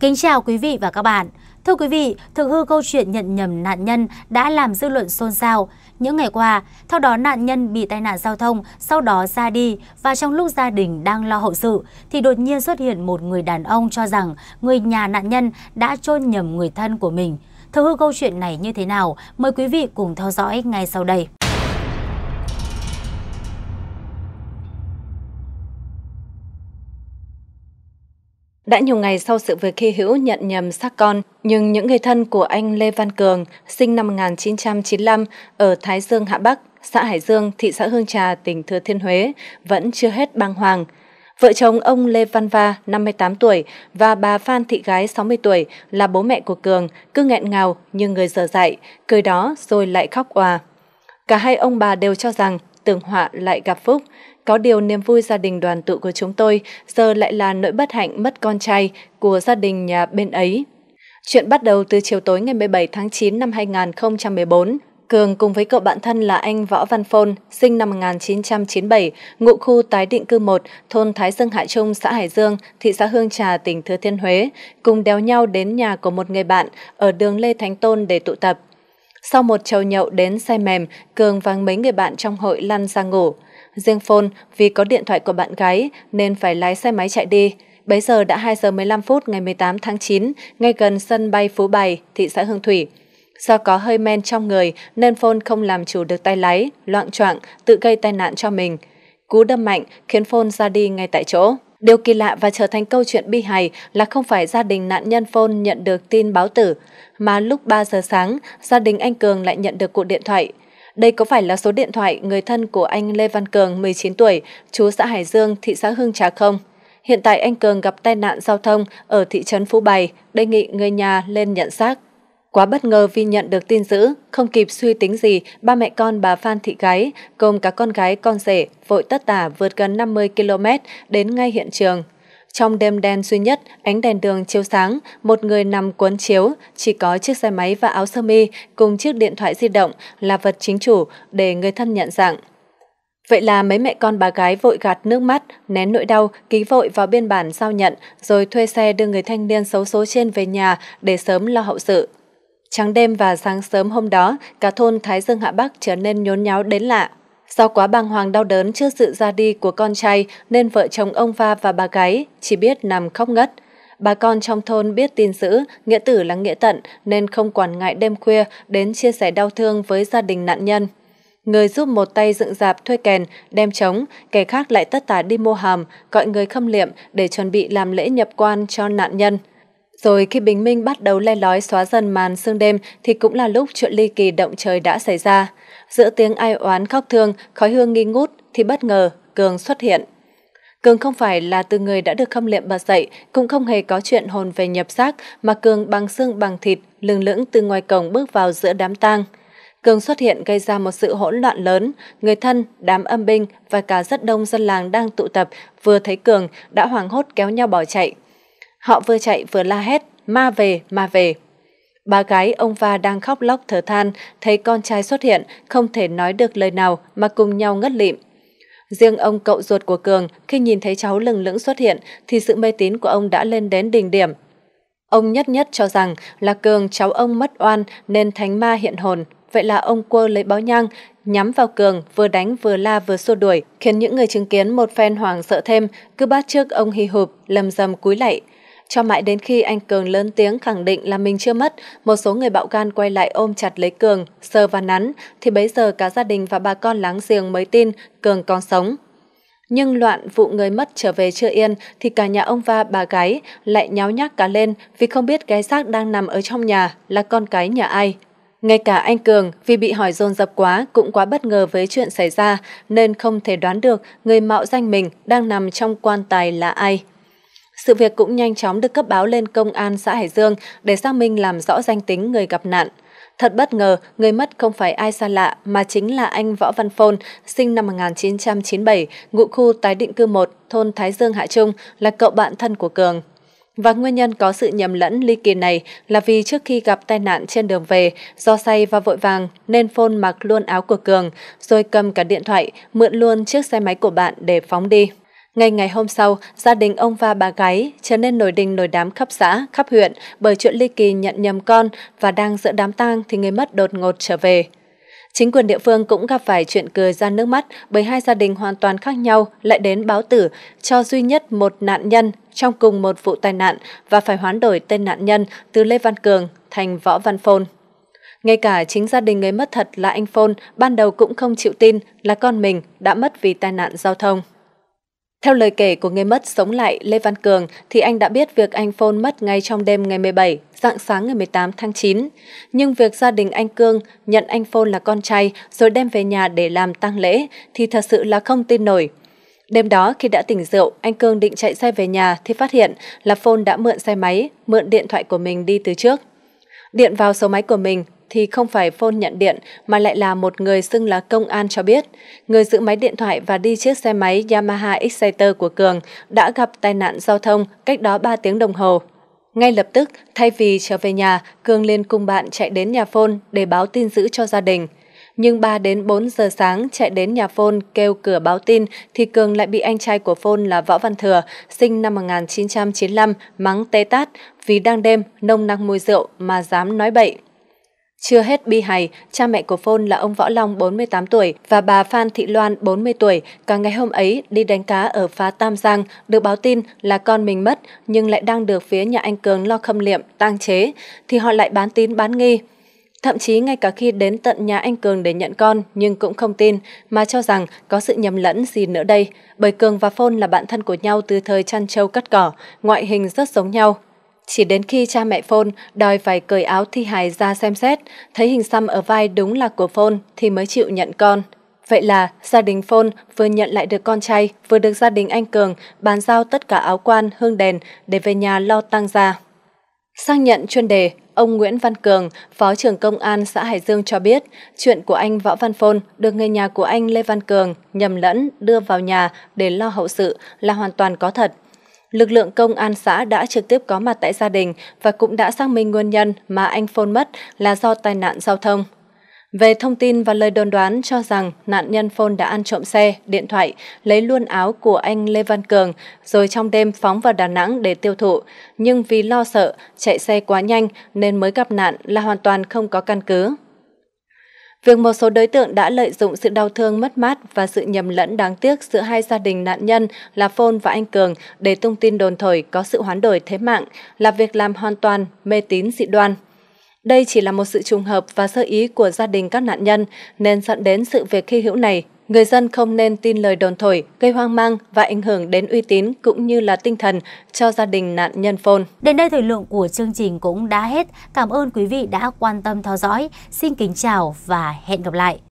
Kính chào quý vị và các bạn. Thưa quý vị, thực hư câu chuyện nhận nhầm nạn nhân đã làm dư luận xôn xao. Những ngày qua, theo đó nạn nhân bị tai nạn giao thông, sau đó ra đi và trong lúc gia đình đang lo hậu sự thì đột nhiên xuất hiện một người đàn ông cho rằng người nhà nạn nhân đã chôn nhầm người thân của mình. Thực hư câu chuyện này như thế nào? Mời quý vị cùng theo dõi ngay sau đây. Đã nhiều ngày sau sự việc khi hữu nhận nhầm xác con, nhưng những người thân của anh Lê Văn Cường, sinh năm 1995 ở Thái Dương, Hạ Bắc, xã Hải Dương, thị xã Hương Trà, tỉnh Thừa Thiên Huế, vẫn chưa hết băng hoàng. Vợ chồng ông Lê Văn Va, 58 tuổi, và bà Phan Thị Gái, 60 tuổi, là bố mẹ của Cường, cứ nghẹn ngào như người dở dại, cười đó rồi lại khóc òa. Cả hai ông bà đều cho rằng tường họa lại gặp phúc, có điều niềm vui gia đình đoàn tụ của chúng tôi giờ lại là nỗi bất hạnh mất con trai của gia đình nhà bên ấy. Chuyện bắt đầu từ chiều tối ngày 17 tháng 9 năm 2014. Cường cùng với cậu bạn thân là anh Võ Văn Phôn, sinh năm 1997, ngụ khu tái định cư 1, thôn Thái Dương Hạ Trung, xã Hải Dương, thị xã Hương Trà, tỉnh Thừa Thiên Huế, cùng đèo nhau đến nhà của một người bạn ở đường Lê Thánh Tôn để tụ tập. Sau một trầu nhậu đến say mềm, Cường và mấy người bạn trong hội lăn ra ngủ. Riêng Phôn vì có điện thoại của bạn gái nên phải lái xe máy chạy đi. Bấy giờ đã 2 giờ 15 phút ngày 18 tháng 9, ngay gần sân bay Phú Bài, thị xã Hương Thủy. Do có hơi men trong người nên Phôn không làm chủ được tay lái, loạn choạng, tự gây tai nạn cho mình. Cú đâm mạnh khiến Phôn ra đi ngay tại chỗ. Điều kỳ lạ và trở thành câu chuyện bi hài là không phải gia đình nạn nhân Phôn nhận được tin báo tử, mà lúc 3 giờ sáng, gia đình anh Cường lại nhận được cuộc điện thoại đây có phải là số điện thoại người thân của anh Lê Văn Cường, 19 tuổi, chú xã Hải Dương, thị xã Hương Trà không? Hiện tại anh Cường gặp tai nạn giao thông ở thị trấn Phú Bài, đề nghị người nhà lên nhận xác. Quá bất ngờ vì nhận được tin dữ, không kịp suy tính gì, ba mẹ con bà Phan Thị Gái, gồm cả con gái con rể, vội tất tả vượt gần 50 km đến ngay hiện trường trong đêm đen duy nhất, ánh đèn đường chiếu sáng, một người nằm cuốn chiếu, chỉ có chiếc xe máy và áo sơ mi cùng chiếc điện thoại di động là vật chính chủ để người thân nhận dạng. Vậy là mấy mẹ con bà gái vội gạt nước mắt, nén nỗi đau, ký vội vào biên bản giao nhận, rồi thuê xe đưa người thanh niên xấu số trên về nhà để sớm lo hậu sự. Trắng đêm và sáng sớm hôm đó, cả thôn Thái Dương Hạ Bắc trở nên nhốn nháo đến lạ. Do quá bàng hoàng đau đớn trước sự ra đi của con trai nên vợ chồng ông Va và bà gái chỉ biết nằm khóc ngất. Bà con trong thôn biết tin dữ, nghĩa tử là nghĩa tận nên không quản ngại đêm khuya đến chia sẻ đau thương với gia đình nạn nhân. Người giúp một tay dựng dạp thuê kèn, đem trống, kẻ khác lại tất tả đi mua hàm, gọi người khâm liệm để chuẩn bị làm lễ nhập quan cho nạn nhân – rồi khi bình minh bắt đầu le lói xóa dần màn sương đêm thì cũng là lúc chuyện ly kỳ động trời đã xảy ra. Giữa tiếng ai oán khóc thương, khói hương nghi ngút thì bất ngờ Cường xuất hiện. Cường không phải là từ người đã được khâm liệm bật dậy, cũng không hề có chuyện hồn về nhập xác, mà Cường bằng xương bằng thịt, lừng lững từ ngoài cổng bước vào giữa đám tang. Cường xuất hiện gây ra một sự hỗn loạn lớn, người thân, đám âm binh và cả rất đông dân làng đang tụ tập vừa thấy Cường đã hoảng hốt kéo nhau bỏ chạy. Họ vừa chạy vừa la hét, ma về, ma về. Bà gái ông Va đang khóc lóc thở than, thấy con trai xuất hiện, không thể nói được lời nào mà cùng nhau ngất lịm. Riêng ông cậu ruột của Cường khi nhìn thấy cháu lừng lững xuất hiện thì sự mê tín của ông đã lên đến đỉnh điểm. Ông nhất nhất cho rằng là Cường cháu ông mất oan nên thánh ma hiện hồn. Vậy là ông quơ lấy báo nhang, nhắm vào Cường, vừa đánh vừa la vừa xua đuổi, khiến những người chứng kiến một phen hoảng sợ thêm, cứ bắt trước ông hì hụp, lầm rầm cúi lạy. Cho mãi đến khi anh Cường lớn tiếng khẳng định là mình chưa mất, một số người bạo gan quay lại ôm chặt lấy Cường, sờ và nắn, thì bấy giờ cả gia đình và bà con láng giềng mới tin Cường còn sống. Nhưng loạn vụ người mất trở về chưa yên thì cả nhà ông và bà gái lại nháo nhác cả lên vì không biết cái xác đang nằm ở trong nhà là con cái nhà ai. Ngay cả anh Cường vì bị hỏi dồn dập quá cũng quá bất ngờ với chuyện xảy ra nên không thể đoán được người mạo danh mình đang nằm trong quan tài là ai. Sự việc cũng nhanh chóng được cấp báo lên công an xã Hải Dương để xác minh làm rõ danh tính người gặp nạn. Thật bất ngờ, người mất không phải ai xa lạ mà chính là anh Võ Văn Phôn, sinh năm 1997, ngụ khu tái định cư 1, thôn Thái Dương Hạ Trung, là cậu bạn thân của Cường. Và nguyên nhân có sự nhầm lẫn ly kỳ này là vì trước khi gặp tai nạn trên đường về, do say và vội vàng nên Phôn mặc luôn áo của Cường, rồi cầm cả điện thoại, mượn luôn chiếc xe máy của bạn để phóng đi. Ngay ngày hôm sau, gia đình ông và bà gái trở nên nổi đình nổi đám khắp xã, khắp huyện bởi chuyện ly kỳ nhận nhầm con và đang giữa đám tang thì người mất đột ngột trở về. Chính quyền địa phương cũng gặp phải chuyện cười ra nước mắt bởi hai gia đình hoàn toàn khác nhau lại đến báo tử cho duy nhất một nạn nhân trong cùng một vụ tai nạn và phải hoán đổi tên nạn nhân từ Lê Văn Cường thành Võ Văn Phôn. Ngay cả chính gia đình người mất thật là anh Phôn ban đầu cũng không chịu tin là con mình đã mất vì tai nạn giao thông. Theo lời kể của người mất sống lại Lê Văn Cường thì anh đã biết việc anh Phôn mất ngay trong đêm ngày 17, dạng sáng ngày 18 tháng 9. Nhưng việc gia đình anh Cương nhận anh Phôn là con trai rồi đem về nhà để làm tang lễ thì thật sự là không tin nổi. Đêm đó khi đã tỉnh rượu, anh Cương định chạy xe về nhà thì phát hiện là Phôn đã mượn xe máy, mượn điện thoại của mình đi từ trước. Điện vào số máy của mình, thì không phải phone nhận điện mà lại là một người xưng là công an cho biết. Người giữ máy điện thoại và đi chiếc xe máy Yamaha Exciter của Cường đã gặp tai nạn giao thông cách đó 3 tiếng đồng hồ. Ngay lập tức, thay vì trở về nhà, Cường lên cùng bạn chạy đến nhà phone để báo tin giữ cho gia đình. Nhưng 3 đến 4 giờ sáng chạy đến nhà phone kêu cửa báo tin thì Cường lại bị anh trai của phone là Võ Văn Thừa, sinh năm 1995, mắng tê tát vì đang đêm nông năng mùi rượu mà dám nói bậy. Chưa hết bi hài, cha mẹ của Phôn là ông Võ Long 48 tuổi và bà Phan Thị Loan 40 tuổi, cả ngày hôm ấy đi đánh cá ở phá Tam Giang, được báo tin là con mình mất nhưng lại đang được phía nhà anh Cường lo khâm liệm, tang chế, thì họ lại bán tín bán nghi. Thậm chí ngay cả khi đến tận nhà anh Cường để nhận con nhưng cũng không tin mà cho rằng có sự nhầm lẫn gì nữa đây. Bởi Cường và Phôn là bạn thân của nhau từ thời chăn trâu cắt cỏ, ngoại hình rất giống nhau, chỉ đến khi cha mẹ Phôn đòi phải cởi áo thi hài ra xem xét, thấy hình xăm ở vai đúng là của Phôn thì mới chịu nhận con. Vậy là gia đình Phôn vừa nhận lại được con trai, vừa được gia đình anh Cường bàn giao tất cả áo quan, hương đèn để về nhà lo tăng gia. Sang nhận chuyên đề, ông Nguyễn Văn Cường, Phó trưởng Công an xã Hải Dương cho biết, chuyện của anh Võ Văn Phôn được người nhà của anh Lê Văn Cường nhầm lẫn đưa vào nhà để lo hậu sự là hoàn toàn có thật. Lực lượng công an xã đã trực tiếp có mặt tại gia đình và cũng đã xác minh nguyên nhân mà anh Phôn mất là do tai nạn giao thông. Về thông tin và lời đồn đoán cho rằng nạn nhân Phôn đã ăn trộm xe, điện thoại, lấy luôn áo của anh Lê Văn Cường rồi trong đêm phóng vào Đà Nẵng để tiêu thụ. Nhưng vì lo sợ, chạy xe quá nhanh nên mới gặp nạn là hoàn toàn không có căn cứ. Việc một số đối tượng đã lợi dụng sự đau thương mất mát và sự nhầm lẫn đáng tiếc giữa hai gia đình nạn nhân là Phôn và anh Cường để tung tin đồn thổi có sự hoán đổi thế mạng là việc làm hoàn toàn mê tín dị đoan. Đây chỉ là một sự trùng hợp và sơ ý của gia đình các nạn nhân nên dẫn đến sự việc khi hữu này người dân không nên tin lời đồn thổi, gây hoang mang và ảnh hưởng đến uy tín cũng như là tinh thần cho gia đình nạn nhân phôn. Đến đây thời lượng của chương trình cũng đã hết. Cảm ơn quý vị đã quan tâm theo dõi. Xin kính chào và hẹn gặp lại.